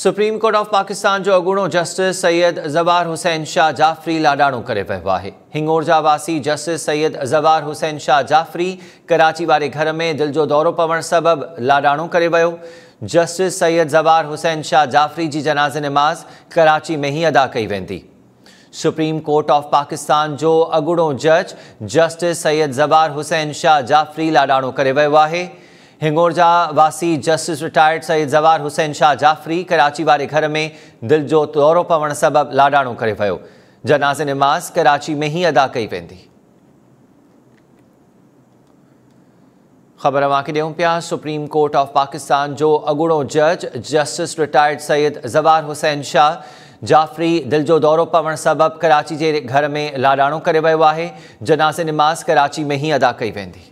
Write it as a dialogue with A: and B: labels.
A: supreme court of Pakistan જો અગુણો justice Syed Zawar Hussain Shah Jafri લાડાણો કરે વહેવાહે हिंगोरजा वासी जस्टिस सैयद ज़वार हुसैन शाह जाफ़री कराची वाले घर में दिल जो दौरों पवण सबब लाडाणो कर जस्टिस सैयद ज़वार हुसैन शाह जाफ़री की जनाज़ नमाज़ कराची में ही अदा कई वेंदी सुप्रीम कोर्ट ऑफ पाकिस्तान जो अगूणो जज जस्टिस सैयद ज़वार हुसैन शाह जाफ़री लाडाणो कर वियो है हिंगोर जा वासी जस्टिस रिटायर्ड सईद ज़वार हुसैन शाह जाफ़री कराची वारे घर में दिल जो दौरो पवण सबब लाडाणो करे वियो जनाज़ नमाज़ कराची में ई अदा कई वेंदी ख़बर ॾियूं पिया सुप्रीम कोर्ट ऑफ पाकिस्तान जो अॻूणो जज जस्टिस रिटायर्ड सयद ज़वार हुसैन शाह जाफ़री दिलि जो दौरो पवण सबबु कराची जे घर में लाडाणो करे वियो आहे जनाज़ नमाज़ कराची में ई अदा कई वेंदी